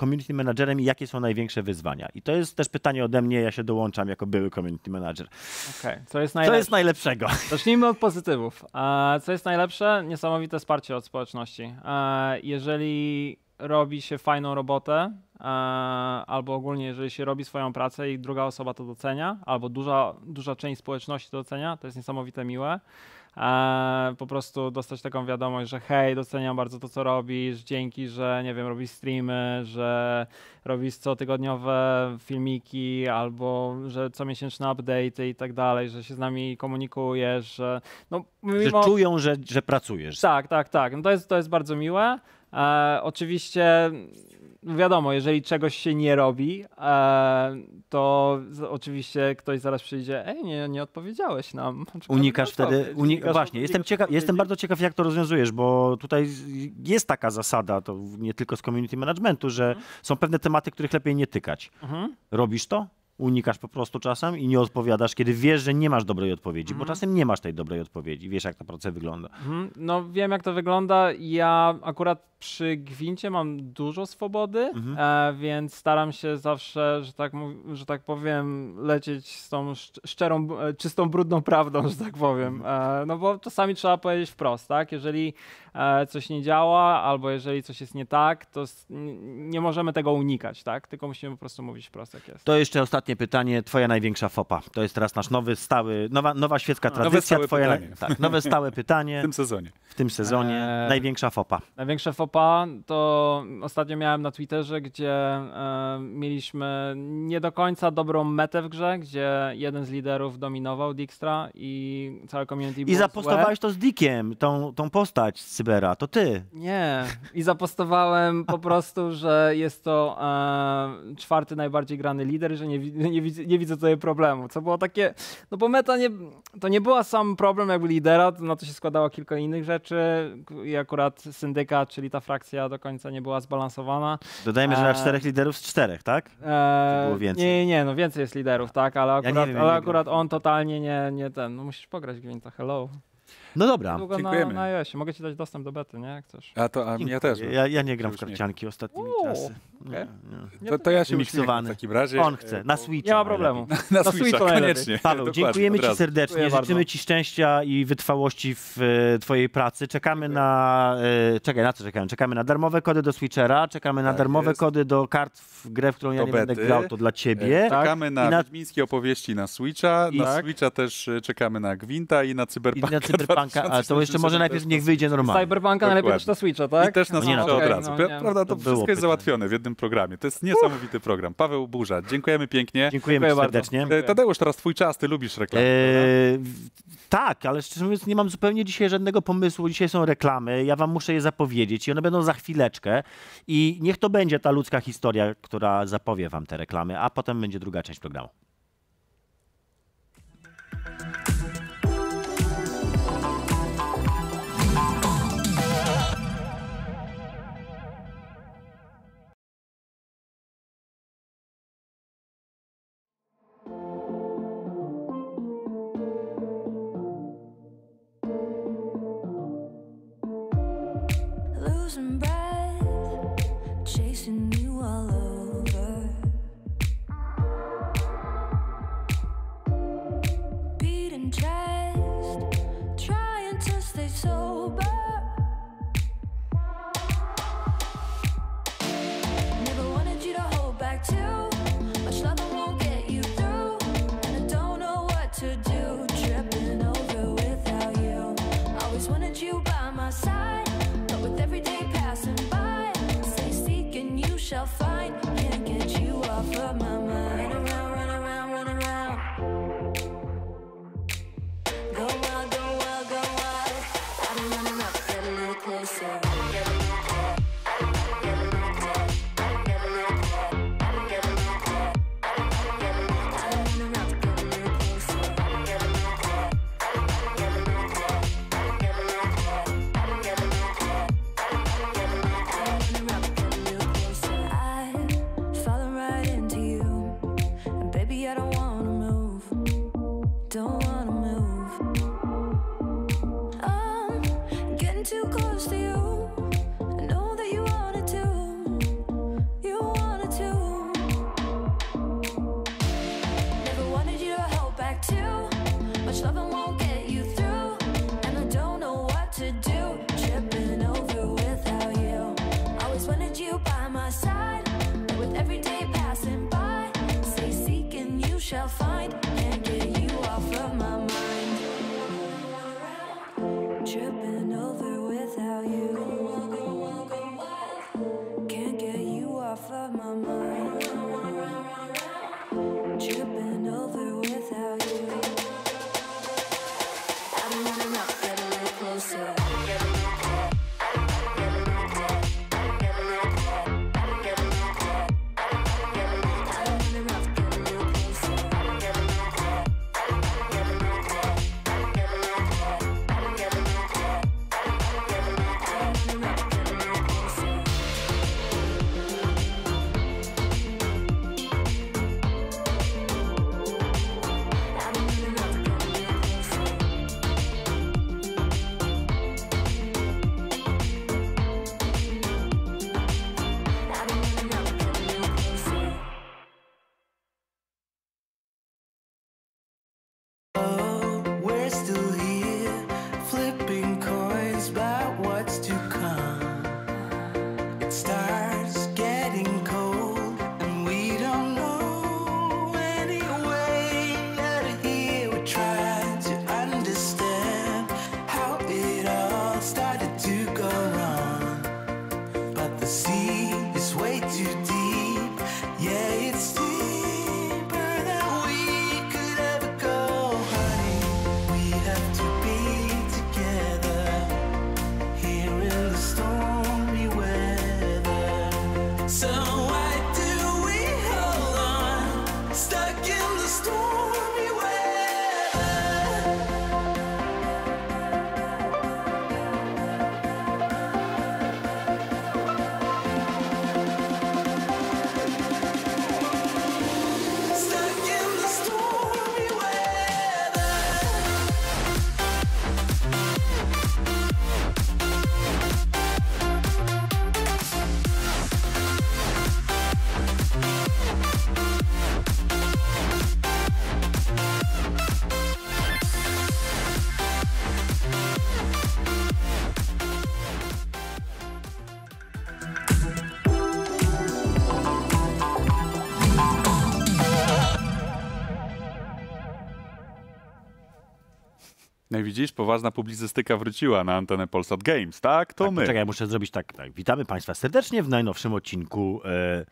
community managerem i jakie są największe wyzwania. I to jest też pytanie ode mnie, ja się dołączam jako były community manager. Okej, okay. co, jest najlepsze? co jest najlepszego? Zacznijmy od pozytywów. Co jest najlepsze? Niesamowite wsparcie od społeczności. Jeżeli robi się fajną robotę, e, albo ogólnie, jeżeli się robi swoją pracę i druga osoba to docenia, albo duża, duża część społeczności to docenia, to jest niesamowite miłe. E, po prostu dostać taką wiadomość, że hej, doceniam bardzo to, co robisz, dzięki, że nie wiem, robisz streamy, że robisz cotygodniowe filmiki, albo że comiesięczne update y i tak dalej, że się z nami komunikujesz, że, no, mimo... że czują, że, że pracujesz. Tak, tak, tak. No to, jest, to jest bardzo miłe. E, oczywiście wiadomo, jeżeli czegoś się nie robi, e, to z, oczywiście ktoś zaraz przyjdzie, ej, nie, nie odpowiedziałeś nam. *laughs* unikasz no wtedy, uni unikasz właśnie, jestem, jestem bardzo ciekaw, jak to rozwiązujesz, bo tutaj jest taka zasada, to nie tylko z community managementu, że mhm. są pewne tematy, których lepiej nie tykać. Mhm. Robisz to? unikasz po prostu czasem i nie odpowiadasz, kiedy wiesz, że nie masz dobrej odpowiedzi, mm. bo mhm. czasem nie masz tej dobrej odpowiedzi, wiesz jak ta praca wygląda. Mm. No wiem jak to wygląda, ja akurat przy Gwincie mam dużo swobody, mm. e, więc staram się zawsze, że tak, że tak powiem, lecieć z tą szczerą, e, czystą, brudną prawdą, że tak powiem. Mhm. E, no bo czasami trzeba powiedzieć wprost, tak? Jeżeli e, coś nie działa, albo jeżeli coś jest nie tak, to nie możemy tego unikać, tak? Tylko musimy po prostu mówić wprost jak jest. To jeszcze ostatni ostatnie pytanie. Twoja największa fopa. To jest teraz nasz nowy stały, nowa, nowa świecka tradycja. Nowe pytanie. Tak, nowe stałe *laughs* pytanie. W tym sezonie. W tym sezonie. Eee, największa fopa. Największa fopa to ostatnio miałem na Twitterze, gdzie e, mieliśmy nie do końca dobrą metę w grze, gdzie jeden z liderów dominował Dijkstra i całe community I zapostowałeś to z Dickiem, tą, tą postać z Cybera. To ty. Nie. I zapostowałem po *laughs* prostu, że jest to e, czwarty najbardziej grany lider, że nie, nie, widzę, nie widzę tutaj problemu. Co było takie, no bo meta nie, to nie była sam problem jakby lidera, to na to się składało kilka innych rzeczy i akurat syndykat, czyli ta frakcja do końca nie była zbalansowana. Dodajmy, że na e, czterech liderów z czterech, tak? Eee, było więcej. Nie, nie, no więcej jest liderów, tak, ale akurat, ja wiem, ale akurat on totalnie nie, nie ten, no musisz pograć gwinta, hello. No dobra. Długo Dziękujemy. na, na iOSie. Mogę ci dać dostęp do bety, nie? Jak chcesz. A to a ja też. Ja, ja nie gram w Już karcianki ostatnimi Uuu, czasy. Nie, nie. To, to ja się Miksowany. w takim razie. On chce, na Switch. Nie ma problemu. Na, na Switcha, koniecznie. Paweł, Dokładnie, dziękujemy Ci serdecznie. Dziękuję Życzymy bardzo. Ci szczęścia i wytrwałości w e, Twojej pracy. Czekamy na. E, czekaj, na co czekamy? Czekamy na darmowe kody do Switchera, czekamy na Tak darmowe jest. kody do kart w grę, w którą ja Do nie będę grał, to dla e, Ciebie. Czekamy tak. na, I na- opowieści na Switcha. Na Switcha też e, czekamy na Gwinta i na Cyberpunk. Cyberpunka, a to jeszcze może najpierw niech wyjdzie normalnie. Cyberpunka najlepiej na Switcha, tak? I też na Switcha no, od razu. No, no Prawda, to, to wszystko jest załatwione w jednym programie. To jest niesamowity Uff. program. Paweł Burza, dziękujemy pięknie. Dziękujemy Dziękuję serdecznie. Bardzo. E, Tadeusz, teraz twój czas, ty lubisz reklamy. Eee, tak, ale szczerze mówiąc nie mam zupełnie dzisiaj żadnego pomysłu. Dzisiaj są reklamy, ja wam muszę je zapowiedzieć i one będą za chwileczkę. I niech to będzie ta ludzka historia, która zapowie wam te reklamy, a potem będzie druga część programu. and bright. No i widzisz, poważna publicystyka wróciła na antenę Polsat Games, tak? To tak, my. Czekaj, muszę zrobić tak, tak. Witamy Państwa serdecznie w najnowszym odcinku e,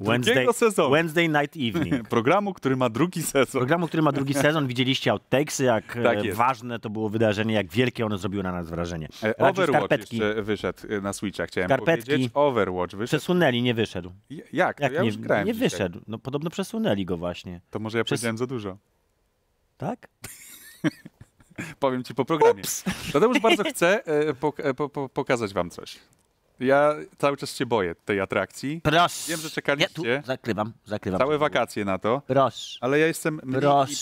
Wednesday, Wednesday Night Evening. *laughs* Programu, który ma drugi sezon. Programu, który ma drugi *laughs* sezon. Widzieliście outtakesy, jak e, tak ważne to było wydarzenie, jak wielkie ono zrobiło na nas wrażenie. E, Overwatch wyszedł e, na Switcha, chciałem skarpetki powiedzieć. Overwatch wyszedł. Przesunęli, nie wyszedł. Jak? jak no ja nie, nie wyszedł. No podobno przesunęli go właśnie. To może ja Przez... powiedziałem za dużo. Tak? *laughs* *laughs* Powiem ci po programie. Ups. Tadeusz bardzo *laughs* chce e, po- po- pokazać wam coś. Ja cały czas się boję tej atrakcji. Proszę. Wiem, że czekaliście. Ja tu zakrywam, zakrywam. Całe wakacje na to. Proszę. Ale ja jestem mniej proszę.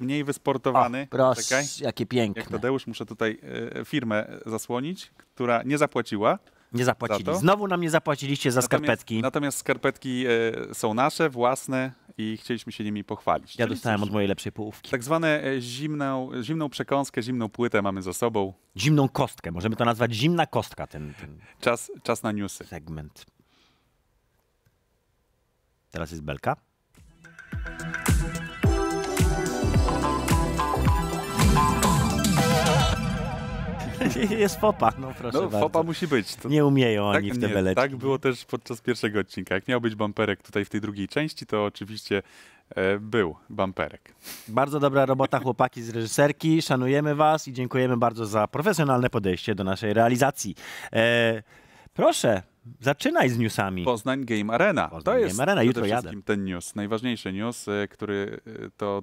mniej wysportowany. proszę, jakie piękne. Jak Tadeusz, muszę tutaj e, firmę zasłonić, która nie zapłaciła. Nie zapłacili. Znowu nam nie zapłaciliście za natomiast, skarpetki. Natomiast skarpetki e, są nasze, własne i chcieliśmy się nimi pochwalić. Ja dostałem coś, od mojej lepszej połówki. Tak zwane e, zimną, zimną przekąskę, zimną płytę mamy za sobą. Zimną kostkę. Możemy to nazwać zimna kostka ten, ten czas, czas na newsy. segment. Teraz jest belka. *laughs* jest fopa. No, proszę no, bardzo. fopa musi być. To... Nie umieją tak oni w te Tak było też podczas pierwszego odcinka. Jak miał być bamperek tutaj w tej drugiej części, to oczywiście e, był bamperek. Bardzo dobra robota *laughs* chłopaki z reżyserki. Szanujemy was i dziękujemy bardzo za profesjonalne podejście do naszej realizacji. E, proszę, Zaczynaj z newsami. Poznań Game Arena. Poznań to jest Arena. Jutro przede wszystkim jadę. ten news. Najważniejszy news, e, który e, to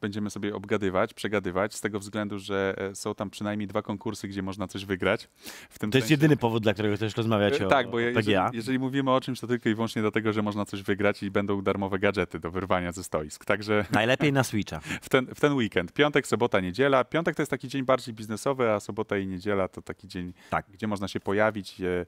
będziemy sobie obgadywać, przegadywać, z tego względu, że e, są tam przynajmniej dwa konkursy, gdzie można coś wygrać. W tym to jest sensie... jedyny powód, dla którego też e, o. tak, o, bo jeżeli, jeżeli mówimy o czymś, to tylko i wyłącznie dlatego, że można coś wygrać i będą darmowe gadżety do wyrwania ze stoisk. Także *laughs* Najlepiej na Switcha. W ten, w ten weekend. Piątek, sobota, niedziela. Piątek to jest taki dzień bardziej biznesowy, a sobota i niedziela to taki dzień, tak. gdzie można się pojawić i, y,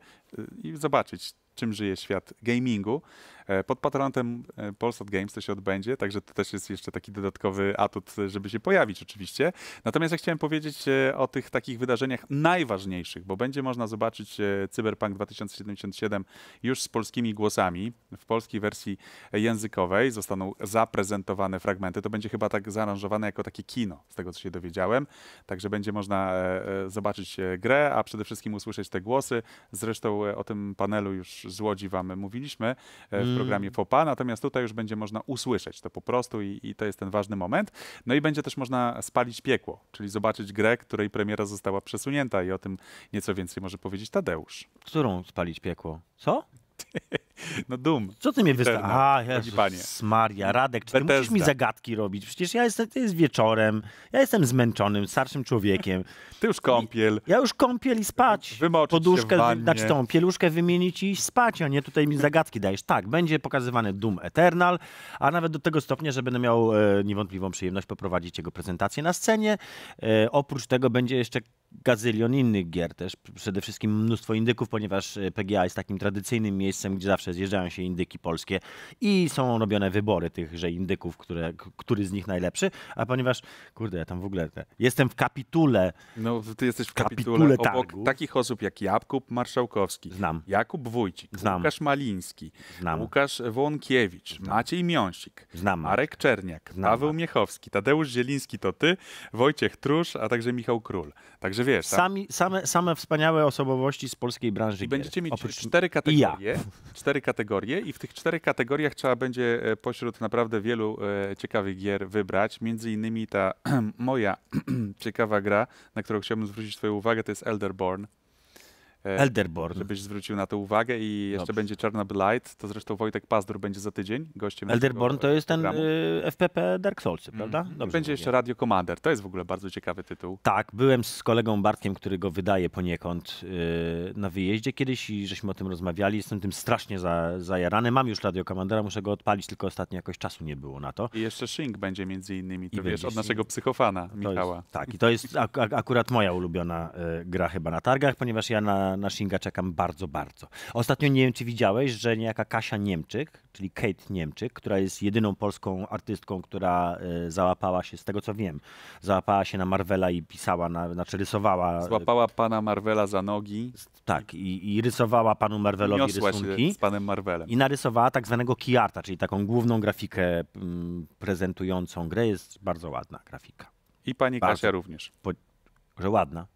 i zobaczyć czym żyje świat gamingu. E, pod patronatem e, Polsat Games to się odbędzie, także to też jest jeszcze taki dodatkowy atut, e, żeby się pojawić oczywiście. Natomiast ja chciałem powiedzieć o tych takich wydarzeniach najważniejszych, bo będzie można zobaczyć Cyberpunk 2077 już z polskimi głosami, w polskiej wersji językowej. Zostaną zaprezentowane fragmenty. To będzie chyba tak zaaranżowane jako takie kino, z tego co się dowiedziałem. Także będzie można zobaczyć grę, a przede wszystkim usłyszeć te głosy. Zresztą o tym panelu już już z Łodzi wam mówiliśmy e, w mm. programie FOPA, natomiast tutaj już będzie można usłyszeć to po prostu i, i to jest ten ważny moment. No i będzie też można spalić piekło, czyli zobaczyć grę, której premiera została przesunięta i o tym nieco więcej może powiedzieć Tadeusz. Którą spalić piekło? Co? *laughs* *laughs* No dum. Co ty mnie wystawiasz? No. A, Jezus Maria, Radek, czy ty Bethesda. musisz mi zagadki robić? Przecież ja jestem, to jest wieczorem, ja jestem zmęczonym, starszym człowiekiem. *laughs* Ty już kąpiel. I, ja już kąpiel i spać. Wymoczyć Poduszkę, się znaczy tą pieluszkę wymienić i spać, a nie tutaj mi zagadki dajesz. Tak, będzie pokazywany dum Eternal, a nawet do tego stopnia, że będę miał e, niewątpliwą przyjemność poprowadzić jego prezentację na scenie. E, oprócz tego będzie jeszcze gazylion innych gier też, przede wszystkim mnóstwo indyków, ponieważ e, PGA jest takim tradycyjnym miejscem, gdzie zawsze zjeżdżają się indyki polskie i są robione wybory tychże indyków, które, który z nich najlepszy, a ponieważ, kurde, ja tam w ogóle te, jestem w kapitule. No, ty jesteś w kapitule, kapitule obok takich osób jak Jakub Marszałkowski, Znam. Jakub Wójcik, Znam. Łukasz Maliński, Znam. Łukasz Wąkiewicz. Znam. Maciej Miąsik, Znam. Marek Czerniak, Znam. Paweł Miechowski, Tadeusz Zieliński to ty, Wojciech Trusz, a także Michał Król. Także Także wiesz. Tak. Sami, same, same wspaniałe osobowości z polskiej branży. I będziecie mieć Oprócz... cztery kategorie. Ja. Cztery kategorie i w tych czterech kategoriach trzeba będzie e, pośród naprawdę wielu e, ciekawych gier wybrać. Między innymi ta *clears throat* moja *clears throat* ciekawa gra, na którą chciałbym zwrócić Twoją uwagę, to jest Elderborn. E, Elderborn. Żebyś zwrócił na to uwagę i jeszcze Dobrze. będzie Chernobyl Light, to zresztą Wojtek Pazdur będzie za tydzień gościem. Elderborn to jest ten y, e, FPP Dark Souls, mhm. prawda? Mm. Dobrze będzie jeszcze Radio Commander, to jest w ogóle bardzo ciekawy tytuł. Tak, byłem z kolegą Bartkiem, który go wydaje poniekąd y, na wyjeździe kiedyś i żeśmy o tym rozmawiali. Jestem tym strasznie za, zajarany. Mam już Radio Commandera, muszę go odpalić, tylko ostatnio jakoś czasu nie było na to. I jeszcze Shink będzie między innymi, to I wiesz, od naszego psychofana Michała. Jest, tak, i to jest ak akurat moja ulubiona y, gra chyba na targach, ponieważ ja na na, Shinga czekam bardzo, bardzo. Ostatnio nie wiem, czy widziałeś, że niejaka Kasia Niemczyk, czyli Kate Niemczyk, która jest jedyną polską artystką, która e, załapała się, z tego co wiem, załapała się na Marvela i pisała, na, znaczy rysowała. E, Złapała pana Marvela za nogi. Tak, i, i rysowała panu Marvelowi rysunki. Się z panem Marvelem. I narysowała tak zwanego keyarta, czyli taką główną grafikę prezentującą grę. Jest bardzo ładna grafika. I pani bardzo. Kasia również. Po, że ładna.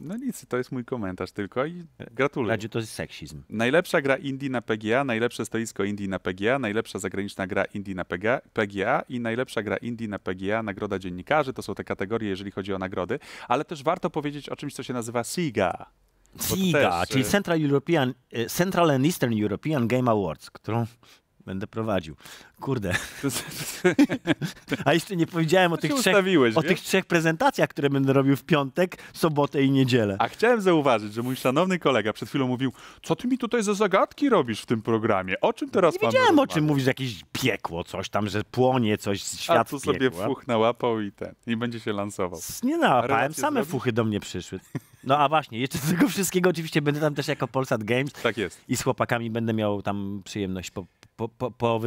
No nic, to jest mój komentarz tylko i gratuluję. Radziu, to jest seksizm. Najlepsza gra Indii na PGA, najlepsze stoisko Indii na PGA, najlepsza zagraniczna gra Indii na PGA, PGA i najlepsza gra Indii na PGA, nagroda dziennikarzy, to są te kategorie, jeżeli chodzi o nagrody, ale też warto powiedzieć o czymś, co się nazywa SIGA. CIGA, czyli e, Central, European, e, Central and Eastern European Game Awards, którą Będę prowadził. Kurde. *laughs* A jeszcze nie powiedziałem o, tych trzech, o tych trzech, prezentacjach, które będę robił w piątek, sobotę i niedzielę. A chciałem zauważyć, że mój szanowny kolega przed chwilą mówił, co ty mi tutaj za zagadki robisz w tym programie? O czym teraz nie pan wiedziałem, o czym mówisz, jakieś piekło, coś tam, że płonie coś, świat A tu sobie fuch nałapał i ten, i będzie się lansował. Nie nałapałem, same zrobić? fuchy do mnie przyszły. No a właśnie, jeszcze z tego wszystkiego oczywiście będę tam też jako Polsat Games. Tak jest. I z chłopakami będę miał tam przyjemność po po, po,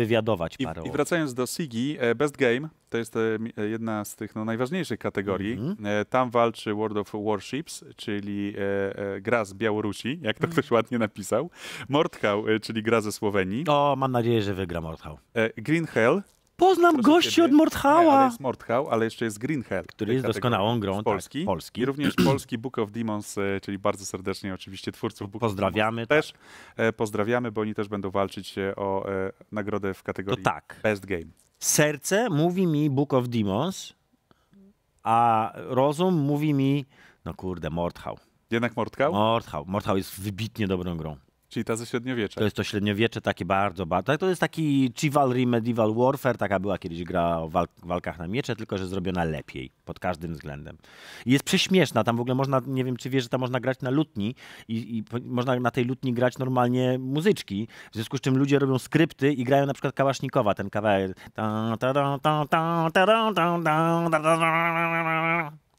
I, parę. I wracając do Sigi, e, Best Game to jest e, e, jedna z tych no, najważniejszych kategorii. Mm -hmm. Tam walczy World of Warships, czyli gra z Białorusi, jak to mhm. ktoś ładnie napisał. Mordhau, czyli gra ze Słowenii. O, mam nadzieję, że wygra Mordhau. Green Hell, Poznam gości od Mordhała. Nie, ale jest Mordhał, ale jeszcze jest Green Hell. Który jest doskonałą grą tak, Polski. Tak, Polski. I również *clears throat* polski Book of Demons, e, czyli bardzo serdecznie oczywiście twórców Book Pozdrawiamy. Demons, Pozdrawiamy. też e, pozdrawiamy, bo oni też będą walczyć o e, nagrodę w kategorii to tak. Best Game. Serce mówi mi Book of Demons, a rozum mówi mi, no kurde, Mordhał. Jednak Mordhał? Mordhał. Mordhał jest wybitnie dobrą grą. Czyli ta ze średniowiecza. To jest to średniowiecze takie bardzo, bardzo. To jest taki Chivalry Medieval Warfare, taka była kiedyś gra o walk, walkach na miecze, tylko że zrobiona lepiej pod każdym względem. I jest prześmieszna, tam w ogóle można, nie wiem czy wiesz, że tam można grać na lutni i, i, można na tej lutni grać normalnie muzyczki, w związku z czym ludzie robią skrypty i grają na przykład Kałasznikowa, ten kawałek.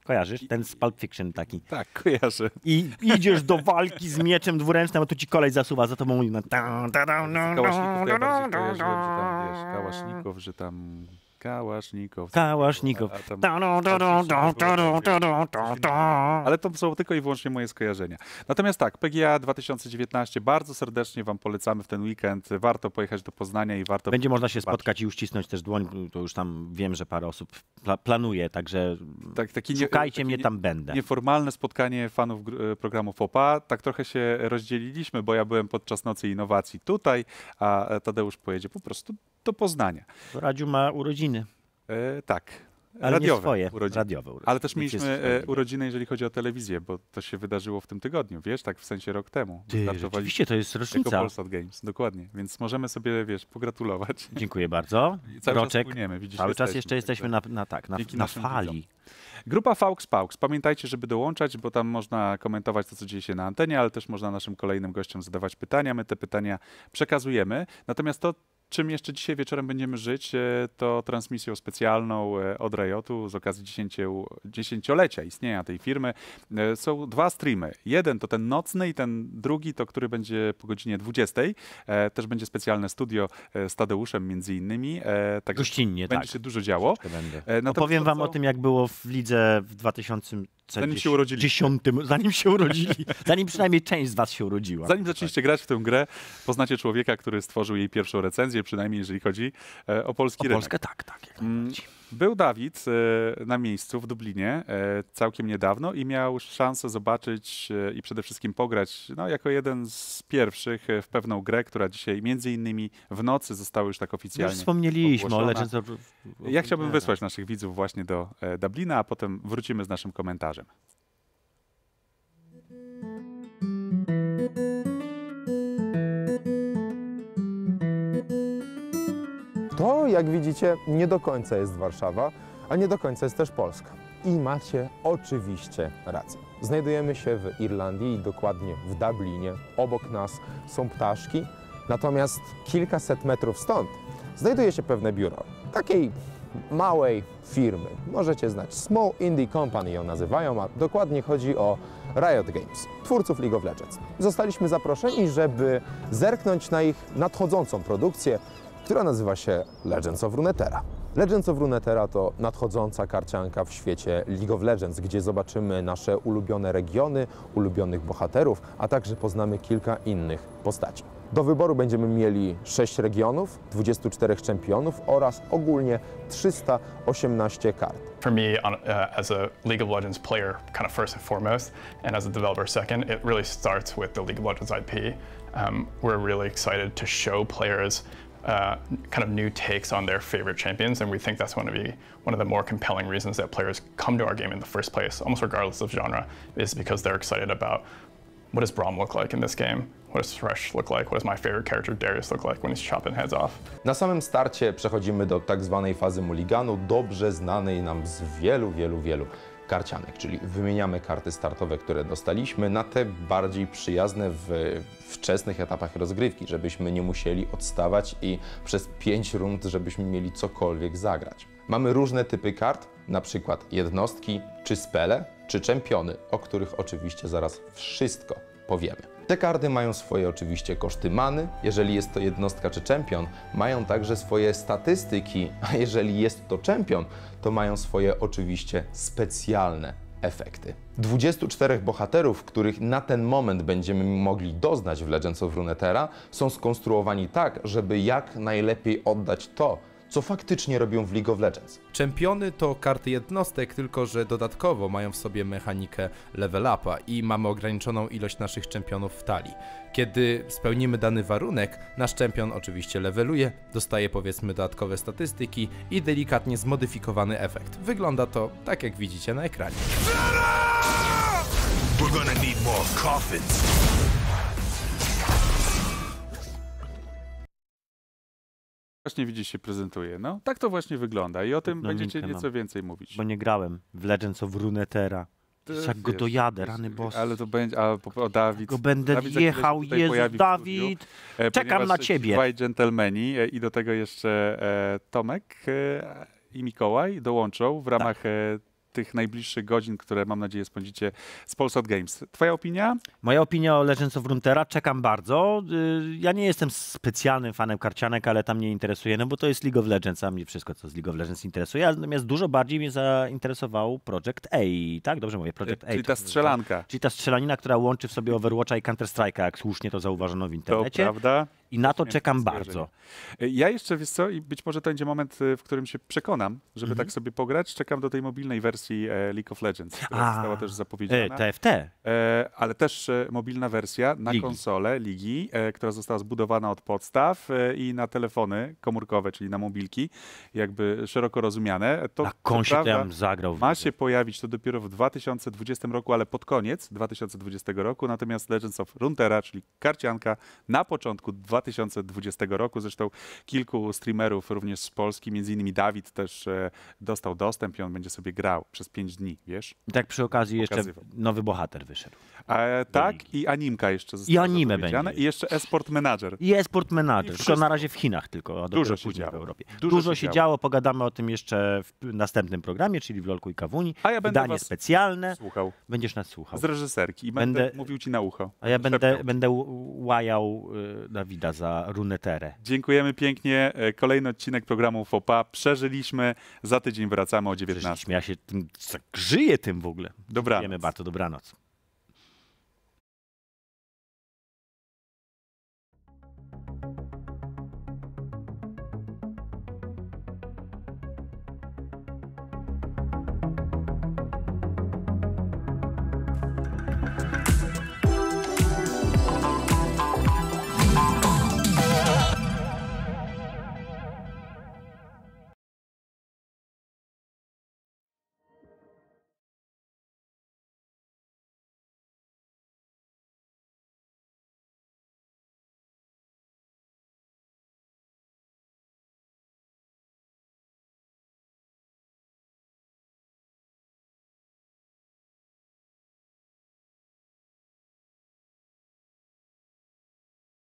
Kojarzysz? Ten z Pulp Fiction taki. Tak, kojarzę. I idziesz do walki z mieczem dwuręcznym, a tu ci kolej zasuwa za tobą i na... No, no, kałaszników, no, ja bardziej kojarzyłem, że tam, wiesz, kałaśników, że tam Kałasznikow. Kałasznikow. Ale to są tylko i wyłącznie moje skojarzenia. Natomiast tak, PGA 2019 bardzo serdecznie Wam polecamy w ten weekend. Warto pojechać do Poznania i warto. Będzie można się spotkać i uścisnąć też dłoń. To już tam wiem, że parę osób pla planuje, także tak, taki szukajcie nie, mnie, tam będę. Nieformalne spotkanie fanów e, programu FOPA. Tak trochę się rozdzieliliśmy, bo ja byłem podczas Nocy Innowacji tutaj, a Tadeusz pojedzie po prostu do Poznania. Radziu ma urodziny. E, tak. Ale radiowe, swoje, urodziny. radiowe urodziny. Ale też mieliśmy e, tak. urodziny, jeżeli chodzi o telewizję, bo to się wydarzyło w tym tygodniu, wiesz, tak w sensie rok temu. Ty, rzeczywiście, to jest rocznica. Jako Polsat Games, dokładnie. Więc możemy sobie, wiesz, pogratulować. Dziękuję bardzo. I cały Roczek. czas widzisz, Cały jesteśmy, jeszcze jesteśmy na, na, tak, na, na fali. Grupa Faux Paux. Pamiętajcie, żeby dołączać, bo tam można komentować to, co dzieje się na antenie, ale też można naszym kolejnym gościom zadawać pytania. My te pytania przekazujemy. Natomiast to, czym jeszcze dzisiaj wieczorem będziemy żyć, e, to transmisją specjalną e, od Riotu z okazji dziesięciolecia istnienia tej firmy. E, są dwa streamy. Jeden to ten nocny i ten drugi to, który będzie po godzinie 20. Też będzie specjalne studio z Tadeuszem między innymi. Tak Gościnnie, będzie tak. się dużo działo. No Opowiem wam co... o tym, jak było w lidze w 2000 Zanim się urodzili. Dziesiątym, zanim się urodzili. *laughs* Zanim przynajmniej część z was się urodziła. Zanim zaczęliście tak. grać w tę grę, poznacie człowieka, który stworzył jej pierwszą recenzję przynajmniej jeżeli chodzi e, o polski o rynek. Polskę tak, tak. Mm, był Dawid e, na miejscu w Dublinie e, całkiem niedawno i miał szansę zobaczyć i przede wszystkim pograć no, jako jeden z pierwszych w pewną grę, która dzisiaj między innymi w nocy została już tak oficjalnie Już wspomnieliśmy ale. Ja chciałbym wysłać naszych widzów właśnie do Dublina, a potem wrócimy z naszym komentarzem. To, jak widzicie, nie do końca jest Warszawa, a nie do końca jest też Polska. I macie oczywiście rację. Znajdujemy się w Irlandii, dokładnie w Dublinie. Obok nas są ptaszki, natomiast kilkaset metrów stąd znajduje się pewne biuro takiej małej firmy. Możecie znać Small Indie Company ją nazywają, a dokładnie chodzi o Riot Games, twórców League of Legends. Zostaliśmy zaproszeni, żeby zerknąć na ich nadchodzącą produkcję, która nazywa się Legends of Runeterra. Legends of Runeterra to nadchodząca karcianka w świecie League of Legends, gdzie zobaczymy nasze ulubione regiony, ulubionych bohaterów, a także poznamy kilka innych postaci. Do wyboru będziemy mieli 6 regionów, 24 czempionów oraz ogólnie 318 kart. For me, on, uh, as a League of Legends player, kind of first and foremost, and as a developer second, it really starts with the League of Legends IP. Um, we're really excited to show players Uh, kind of new takes on their favorite champions, and we think that's going to be one of the more compelling reasons that players come to our game in the first place, almost regardless of genre, is because they're excited about what does Brom look like in this game? What does Thresh look like? What does my favorite character Darius look like when he's chopping heads off? Na samym starcie przechodzimy do tak zwanej fazy mulliganu, dobrze znanej nam z wielu, wielu, wielu karcianek, czyli wymieniamy karty startowe, które dostaliśmy, na te bardziej przyjazne w wczesnych etapach rozgrywki, żebyśmy nie musieli odstawać i przez pięć rund, żebyśmy mieli cokolwiek zagrać. Mamy różne typy kart, na przykład jednostki, czy spele, czy czempiony, o których oczywiście zaraz wszystko powiemy. Te karty mają swoje oczywiście koszty many, jeżeli jest to jednostka czy czempion, mają także swoje statystyki, a jeżeli jest to czempion, to mają swoje oczywiście specjalne efekty. 24 bohaterów, których na ten moment będziemy mogli doznać w Legends of Runeterra, są skonstruowani tak, żeby jak najlepiej oddać to, co faktycznie robią w League of Legends. Czempiony to karty jednostek, tylko że dodatkowo mają w sobie mechanikę level upa i mamy ograniczoną ilość naszych czempionów w talii. Kiedy spełnimy dany warunek, nasz czempion oczywiście leveluje, dostaje powiedzmy dodatkowe statystyki i delikatnie zmodyfikowany efekt. Wygląda to tak jak widzicie na ekranie. We're gonna need more coffins. Właśnie widzisz, się prezentuje. No, tak to właśnie wygląda i o tym no, będziecie nieco więcej mówić. Bo nie grałem w Legends of Runeterra. jak go dojadę, rany boss. Ale to będzie, a po, o Dawid. Go będę Dawid jechał, Jezu, Dawid. Studiu, e, Czekam na ciebie. Dwaj dżentelmeni e, i do tego jeszcze e, Tomek e, i Mikołaj dołączą w ramach tak. E, tych najbliższych godzin, które mam nadzieję spędzicie z Polsat Games. Twoja opinia? Moja opinia o Legends of Runeterra czekam bardzo. Y, ja nie jestem specjalnym fanem karcianek, ale tam mnie interesuje, no bo to jest League of Legends, a mnie wszystko, co z League of Legends interesuje, natomiast dużo bardziej mnie zainteresował Project A, tak? Dobrze mówię, Project A. Czyli ta tak, strzelanka. Tak. Czyli ta strzelanina, która łączy w sobie Overwatcha i Counter-Strike'a, jak słusznie to zauważono w internecie. To prawda. I na to czekam bardzo. Ja jeszcze, wiesz co, i być może to będzie moment, y, w którym się przekonam, żeby mhm. tak sobie pograć. Czekam do tej mobilnej wersji e, League of Legends, która A, została też zapowiedziana. TFT. E, e, ale też mobilna wersja na Ligi. konsolę Ligi, która została zbudowana od podstaw i na telefony komórkowe, czyli na mobilki, jakby szeroko rozumiane. To, na konsie to ja zagrał. Ma się pojawić to dopiero w 2020 roku, ale pod koniec 2020 roku. Natomiast Legends of Runeterra, czyli karcianka na początku 2020 2020 roku. Zresztą kilku streamerów również z Polski, między innymi Dawid też e, dostał dostęp i on będzie sobie grał przez 5 dni, wiesz? I tak przy okazji Pokazywał. jeszcze nowy bohater wyszedł. E, tak, i animka jeszcze I anime będzie. I jeszcze esport manager. I esport manager, To na razie w Chinach tylko, a Dużo się działo. w Europie. Dużo, Dużo się, się działo. działo. pogadamy o tym jeszcze w następnym programie, czyli w Lolku i Kawuni. A ja będę Wydanie specjalne. Słuchał. Będziesz nas słuchał. Z reżyserki i będę, będę mówił ci na ucho. A ja będę, będę łajał y, Dawida. Dawida za runeterę. Dziękujemy pięknie. E, kolejny odcinek programu FOPA przeżyliśmy. Za tydzień wracamy o 19. Przeżyliśmy. Ja się tym, żyję tak, tym w ogóle. Dobranoc. Dziękujemy bardzo. Dobranoc.